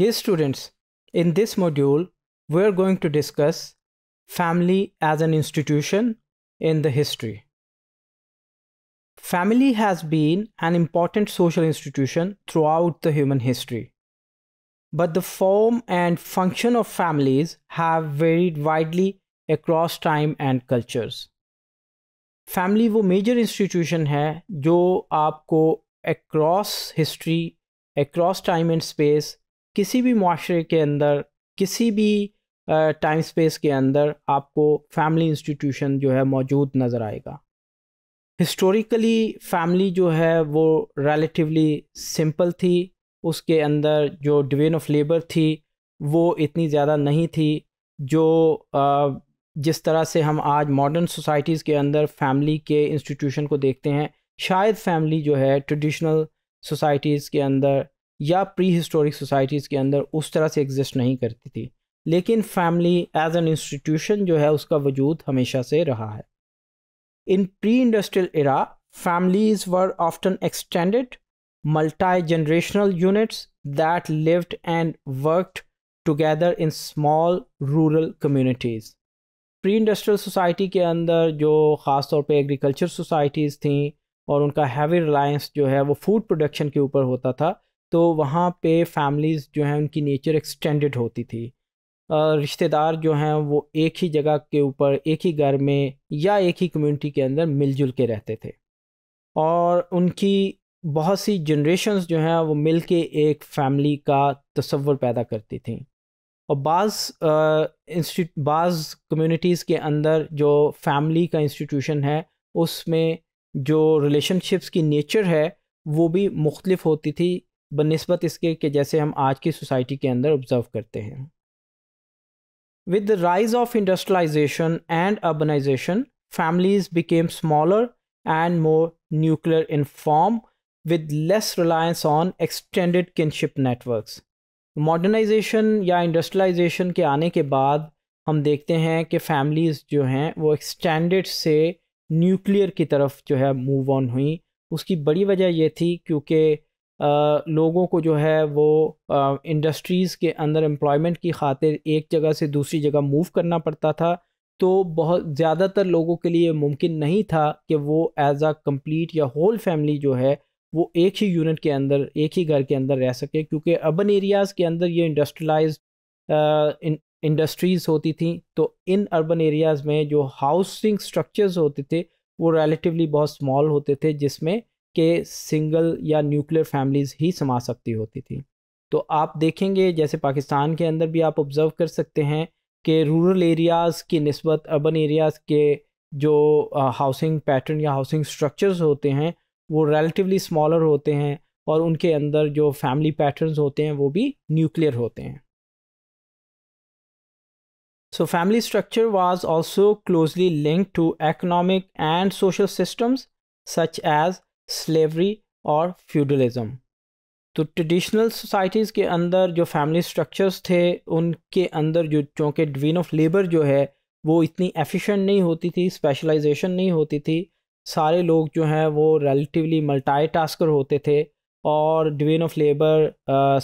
Dear students, in this module, we're going to discuss family as an institution in the history. Family has been an important social institution throughout the human history. But the form and function of families have varied widely across time and cultures. Family वो major institution है जो आपको across history, across time and space किसी भी माशरे के अंदर किसी भी टाइम स्पेस के अंदर आपको फैमिली इंस्टीट्यूशन जो है मौजूद नज़र आएगा हिस्टोरिकली फैमिली जो है वो रिलेटिवली सिंपल थी उसके अंदर जो डिवेन ऑफ लेबर थी वो इतनी ज़्यादा नहीं थी जो जिस तरह से हम आज मॉडर्न सोसाइटीज़ के अंदर फैमिली के इंस्टीट्यूशन को देखते हैं शायद फैमिली जो है ट्रेडिशनल सोसाइटीज़ के अंदर या प्री हिस्टोरिक सोसाइटीज़ के अंदर उस तरह से एग्जिस्ट नहीं करती थी लेकिन फैमिली एज एन इंस्टीट्यूशन जो है उसका वजूद हमेशा से रहा है in pre industrial era families were often extended multi generational units that lived and worked together in small rural communities pre industrial society के अंदर जो ख़ास तौर पर एग्रीकल्चर सोसाइटीज़ थी और उनका हैवी रिलायंस जो है वो फूड प्रोडक्शन के ऊपर होता था तो वहाँ पे फैमिलीज़ जो हैं उनकी नेचर एक्सटेंडेड होती थी रिश्तेदार जो हैं वो एक ही जगह के ऊपर एक ही घर में या एक ही कम्युनिटी के अंदर मिलजुल के रहते थे और उनकी बहुत सी जनरेशन्स जो हैं वो मिल के एक फैमिली का तस्वुर पैदा करती थी और बाज़ इंस्टीट बाज़ कम्यूनिटीज़ के अंदर जो फैमिली का इंस्टीट्यूशन है उसमें जो रिलेशनशिप्स की नेचर है वो भी मुख्तलिफ होती थी बनस्बत इसके कि जैसे हम आज की सोसाइटी के अंदर ऑब्जर्व करते हैं with the rise of industrialisation and urbanisation families became smaller and more nuclear in form with less reliance on extended kinship networks modernisation या इंडस्ट्रलाइजेशन के आने के बाद हम देखते हैं कि फैमिलीज जो हैं वो एक्सटेंडेड से न्यूक्लियर की तरफ जो है मूव ऑन हुई उसकी बड़ी वजह ये थी क्योंकि लोगों को जो है वो इंडस्ट्रीज़ के अंदर एम्प्लॉयमेंट की खातिर एक जगह से दूसरी जगह मूव करना पड़ता था तो बहुत ज़्यादातर लोगों के लिए मुमकिन नहीं था कि वो एज़ आ कम्प्लीट या होल फैमिली जो है वो एक ही यूनिट के अंदर एक ही घर के अंदर रह सके क्योंकि अर्बन एरियाज़ के अंदर ये इंडस्ट्रलाइज इंडस्ट्रीज़ होती थी तो इन अर्बन एरियाज़ में जो हाउसिंग स्ट्रक्चर्स होते थे वो रिलेटिवली बहुत स्मॉल होते थे जिसमें के सिंगल या न्यूक्लियर फैमिलीज़ ही समा सकती होती थी तो आप देखेंगे जैसे पाकिस्तान के अंदर भी आप ऑब्ज़र्व कर सकते हैं कि रूरल एरियाज़ की नस्बत अर्बन एरियाज़ के जो हाउसिंग पैटर्न या हाउसिंग स्ट्रक्चर्स होते हैं वो रिलेटिवली स्मॉलर होते हैं और उनके अंदर जो फैमिली पैटर्न्स होते हैं वो भी न्यूक्लियर होते हैं so family structure was also closely linked to economic and social systems such as slavery और फ्यूडलिज़म तो ट्रेडिशनल सोसाइटीज़ के अंदर जो फैमिली स्ट्रक्चर्स थे उनके अंदर जो चूँकि डिवीन ऑफ लेबर जो है वो इतनी एफिशिएंट नहीं होती थी स्पेशलाइजेशन नहीं होती थी सारे लोग जो हैं वो रिलेटिवली मल्टाई टास्कर होते थे और division of labour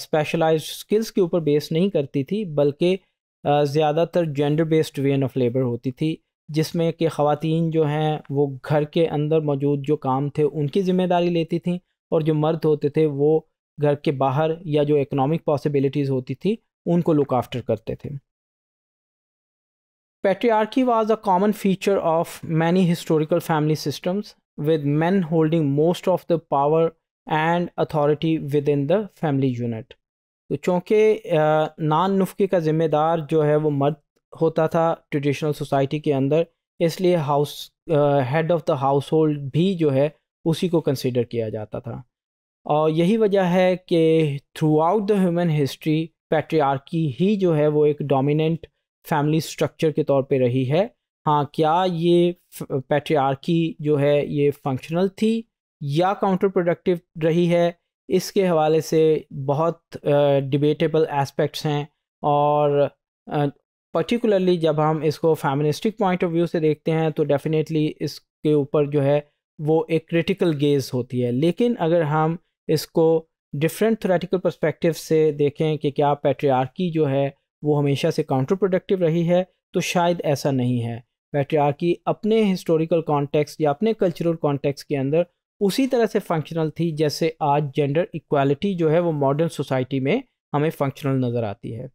specialise skills के ऊपर बेस नहीं करती थी बल्कि ज़्यादातर gender based division of labour होती थी जिसमें कि खातन जो हैं वो घर के अंदर मौजूद जो काम थे उनकी ज़िम्मेदारी लेती थी और जो मर्द होते थे वो घर के बाहर या जो इकोनॉमिक पॉसिबिलिटीज़ होती थी उनको लुक आफ्टर करते थे पेट्रियार्की तो was a common feature of many historical family systems with man holding most of the power and authority within the family unit तो चूँकि नान नुफ़े का ज़िम्मेदार जो है वो मर्द होता था ट्रेडिशनल सोसाइटी के अंदर इसलिए house head of the household भी जो है उसी को कंसिडर किया जाता था और यही वजह है कि throughout the human history patriarchy ही जो है वो एक डोमिनेंट फैमिली स्ट्रक्चर के तौर पे रही है हाँ क्या ये पैट्रियार्की जो है ये फंक्शनल थी या काउंटर प्रोडक्टिव रही है इसके हवाले से बहुत डिबेटेबल uh, एस्पेक्ट्स हैं और पर्टिकुलरली जब हम इसको फैमिनिस्टिक पॉइंट ऑफ व्यू से देखते हैं तो डेफिनेटली इसके ऊपर जो है वो एक क्रिटिकल गेज होती है लेकिन अगर हम इसको डिफरेंट थोरेटिकल परस्पेक्टिव से देखें कि क्या पेट्रियार्की जो है वो हमेशा से काउंटर प्रोडक्टिव रही है तो शायद ऐसा नहीं है पेट्रियार्की अपने हिस्टोरिकल कॉन्टेक्स्ट या अपने कल्चरल कॉन्टेक्स्ट के अंदर उसी तरह से फंक्शनल थी जैसे आज जेंडर इक्वालिटी जो है वो मॉडर्न सोसाइटी में हमें फंक्शनल नज़र आती है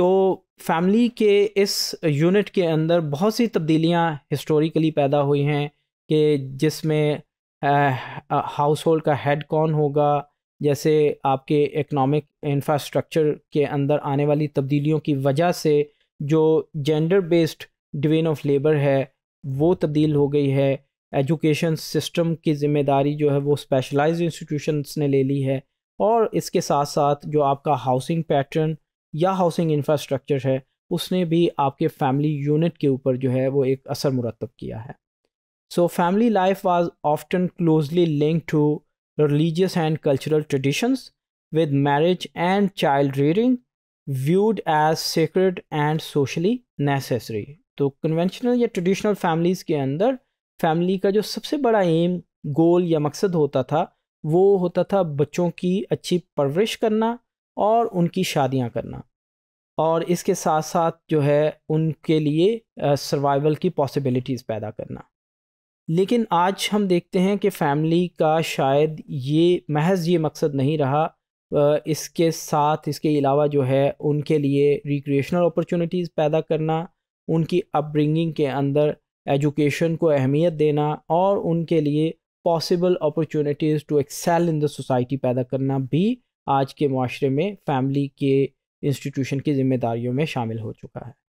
तो फैमिली के इस यूनिट के अंदर बहुत सी तब्दीलियाँ हिस्टोरिकली पैदा हुई हैं कि जिसमें हाउस होल्ड का हेड कौन होगा जैसे आपके इकनॉमिक इंफ्रास्ट्रक्चर के अंदर आने वाली तब्दीलियों की वजह से जो gender based division of labour है वो तब्दील हो गई है एजुकेशन सिस्टम की जिम्मेदारी जो है वो स्पेशलाइज्ड इंस्टीट्यूशंस ने ले ली है और इसके साथ साथ जो आपका हाउसिंग पैटर्न या हाउसिंग इंफ्रास्ट्रक्चर है उसने भी आपके फैमिली यूनिट के ऊपर जो है वो एक असर मुरतब किया है so family life was often closely linked to religious and cultural traditions with marriage and child rearing viewed as sacred and socially necessary तो कन्वेंशनल या ट्रेडिशनल फैमिलीज़ के अंदर फैमिली का जो सबसे बड़ा एम गोल या मकसद होता था वो होता था बच्चों की अच्छी परवरिश करना और उनकी शादियां करना और इसके साथ साथ जो है उनके लिए सर्वाइवल की पॉसिबिलिटीज़ पैदा करना लेकिन आज हम देखते हैं कि फैमिली का शायद ये महज ये मकसद नहीं रहा इसके साथ इसके अलावा जो है उनके लिए रिक्रिएशनल अपॉर्चुनिटीज़ पैदा करना उनकी अपब्रिंगिंग के अंदर एजुकेशन को अहमियत देना और उनके लिए possible opportunities to excel in the society पैदा करना भी आज के माशरे में फैमिली के इंस्टीट्यूशन की जिम्मेदारियों में शामिल हो चुका है